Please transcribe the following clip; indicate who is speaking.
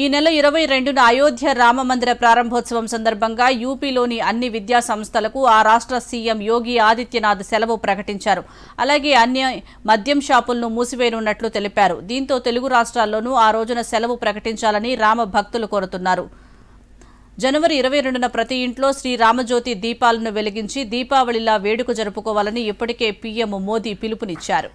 Speaker 1: ఈ నెల ఇరవై రెండున అయోధ్య రామమందిర ప్రారంభోత్సవం సందర్భంగా యూపీలోని అన్ని విద్యా సంస్థలకు ఆ రాష్ట్ర సీఎం యోగి ఆదిత్యనాథ్ సెలవు ప్రకటించారు అలాగే అన్ని మద్యం షాపులను మూసివేయనున్నట్లు తెలిపారు దీంతో తెలుగు రాష్ట్రాల్లోనూ ఆ రోజున సెలవు ప్రకటించాలని రామ భక్తులు కోరుతున్నారు జనవరి ఇరవై రెండున ప్రతి ఇంట్లో శ్రీ రామజ్యోతి దీపాలను వెలిగించి దీపావళిలా వేడుక జరుపుకోవాలని ఇప్పటికే పీఎం మోదీ పిలుపునిచ్చారు